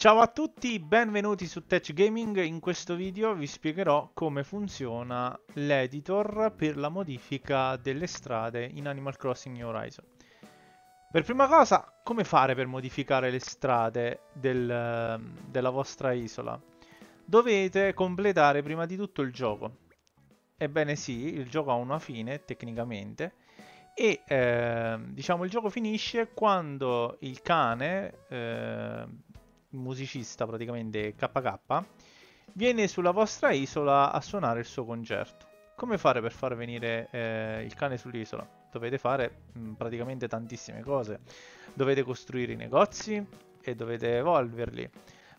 Ciao a tutti, benvenuti su Tech Gaming. In questo video vi spiegherò come funziona l'editor per la modifica delle strade in Animal Crossing New Horizon. Per prima cosa, come fare per modificare le strade del, ehm, della vostra isola? Dovete completare prima di tutto il gioco. Ebbene sì, il gioco ha una fine tecnicamente e eh, diciamo il gioco finisce quando il cane eh, musicista praticamente KK, viene sulla vostra isola a suonare il suo concerto. Come fare per far venire eh, il cane sull'isola? Dovete fare mh, mm, praticamente tantissime cose. Dovete costruire i negozi e dovete evolverli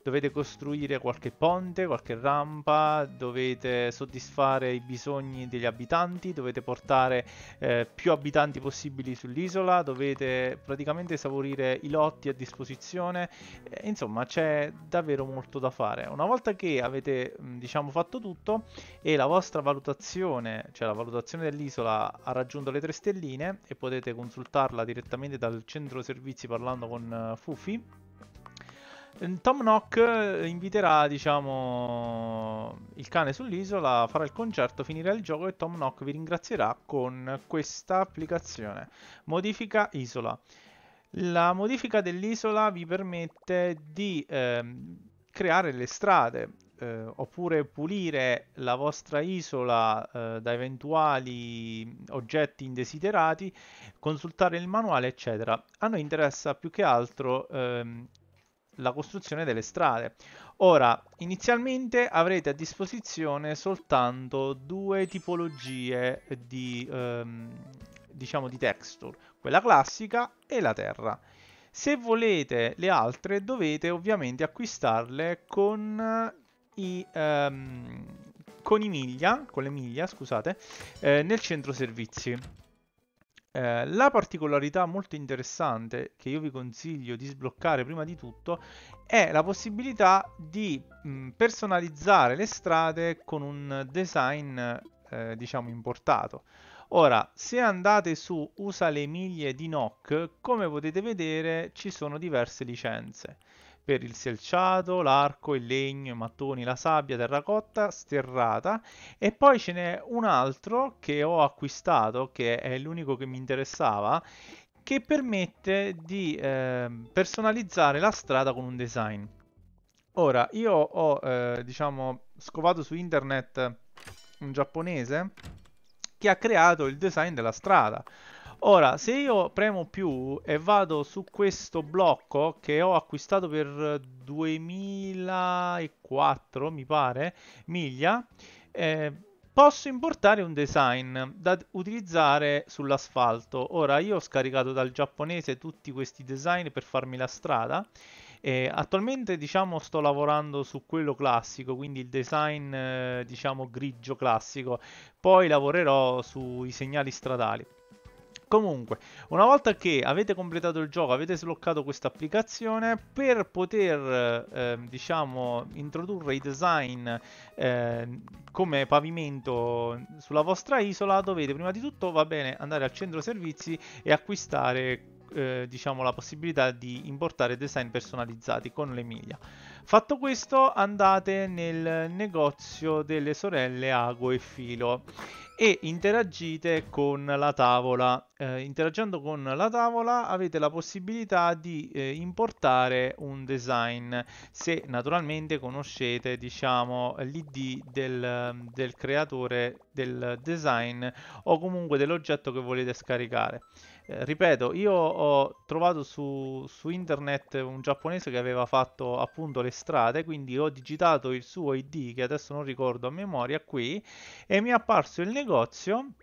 dovete costruire qualche ponte, qualche rampa, dovete soddisfare i bisogni degli abitanti, dovete portare eh, più abitanti possibili sull'isola, dovete praticamente esaurire i lotti a disposizione, eh, insomma c'è davvero molto da fare. Una volta che avete diciamo fatto tutto e la vostra valutazione, cioè la valutazione dell'isola ha raggiunto le tre stelline e potete consultarla direttamente dal centro servizi parlando con eh, Fufi, Ehm, Tom Nock eh, inviterà, diciamo, il cane sull'isola, farà il concerto, finirà il gioco e Tom Nock vi ringrazierà con questa applicazione. Modifica isola. La modifica dell'isola vi permette di eh, creare le strade eh, oppure pulire la vostra isola eh, da eventuali oggetti indesiderati, consultare il manuale, eccetera. A noi interessa più che altro ehm, la costruzione delle strade. Ora, inizialmente avrete a disposizione soltanto due tipologie di, ehm, diciamo di texture, quella classica e la terra. Se volete le altre dovete ovviamente acquistarle con i, ehm, con i miglia, con le miglia, scusate, eh, nel centro servizi. Eh, la particolarità molto interessante che io vi consiglio di sbloccare prima di tutto è la possibilità di mh, mm, personalizzare le strade con un design eh, diciamo importato. Ora, se andate su Usa le miglie di NOC, come potete vedere ci sono diverse licenze per il selciato, l'arco, il legno, i mattoni, la sabbia, terracotta, sterrata e poi ce n'è un altro che ho acquistato, che è l'unico che mi interessava, che permette di eh, personalizzare la strada con un design. Ora, io ho, eh, diciamo, scovato su internet un giapponese che ha creato il design della strada. Ora, se io premo più e vado su questo blocco che ho acquistato per 2004, mi pare, miglia, eh, posso importare un design da utilizzare sull'asfalto. Ora, io ho scaricato dal giapponese tutti questi design per farmi la strada. Eh, attualmente diciamo sto lavorando su quello classico, quindi il design eh, diciamo grigio classico, poi lavorerò sui segnali stradali. Comunque, una volta che avete completato il gioco, avete sbloccato questa applicazione, per poter, eh, diciamo, introdurre i design eh, come pavimento sulla vostra isola, dovete prima di tutto, va bene, andare al centro servizi e acquistare eh, diciamo la possibilità di importare design personalizzati con le miglia fatto questo andate nel negozio delle sorelle ago e filo e interagite con la tavola. Eh, interagendo con la tavola avete la possibilità di eh, importare un design se naturalmente conoscete diciamo l'id del, del creatore del design o comunque dell'oggetto che volete scaricare. Eh, ripeto, io ho trovato su, su, internet un giapponese che aveva fatto appunto le strade, quindi ho digitato il suo ID, che adesso non ricordo a memoria, qui, e mi è apparso il negozio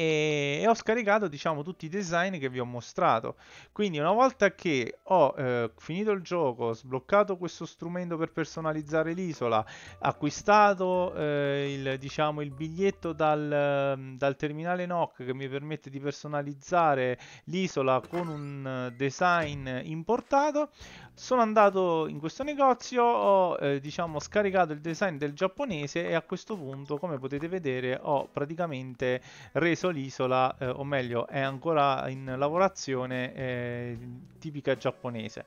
e, ho scaricato diciamo tutti i design che vi ho mostrato quindi una volta che ho eh, finito il gioco sbloccato questo strumento per personalizzare l'isola acquistato eh, il, diciamo, il biglietto dal, dal terminale NOC che mi permette di personalizzare l'isola con un design importato sono andato in questo negozio ho eh, diciamo scaricato il design del giapponese e a questo punto come potete vedere ho praticamente reso finito l'isola, eh, o meglio è ancora in lavorazione eh, tipica giapponese.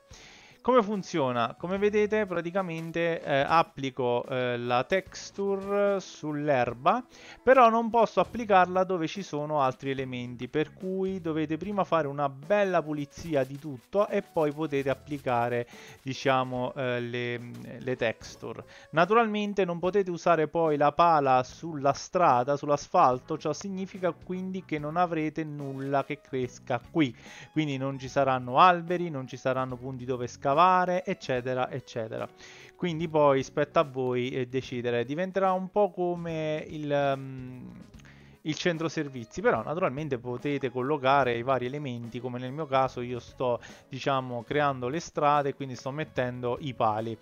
Come funziona? Come vedete praticamente eh, applico eh, la texture sull'erba, però non posso applicarla dove ci sono altri elementi, per cui dovete prima fare una bella pulizia di tutto e poi potete applicare diciamo eh, le, le texture. Naturalmente non potete usare poi la pala sulla strada, sull'asfalto, ciò significa quindi che non avrete nulla che cresca qui, quindi non ci saranno alberi, non ci saranno punti dove scavare, lavare, eccetera, eccetera. Quindi poi spetta a voi eh, decidere, diventerà un po' come il, um, il centro servizi, però naturalmente potete collocare i vari elementi, come nel mio caso io sto diciamo creando le strade, quindi sto mettendo i pali.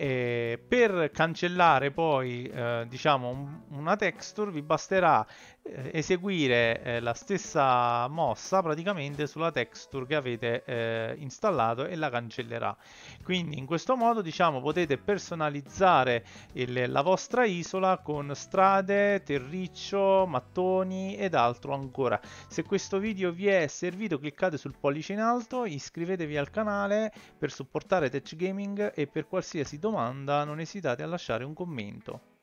Eh, per cancellare poi eh, diciamo un, una texture vi basterà eh, eseguire eh, la stessa mossa praticamente sulla texture che avete eh, installato e la cancellerà quindi in questo modo diciamo potete personalizzare il, la vostra isola con strade terriccio mattoni ed altro ancora se questo video vi è servito cliccate sul pollice in alto iscrivetevi al canale per supportare Tech Gaming e per qualsiasi domanda domanda non esitate a lasciare un commento.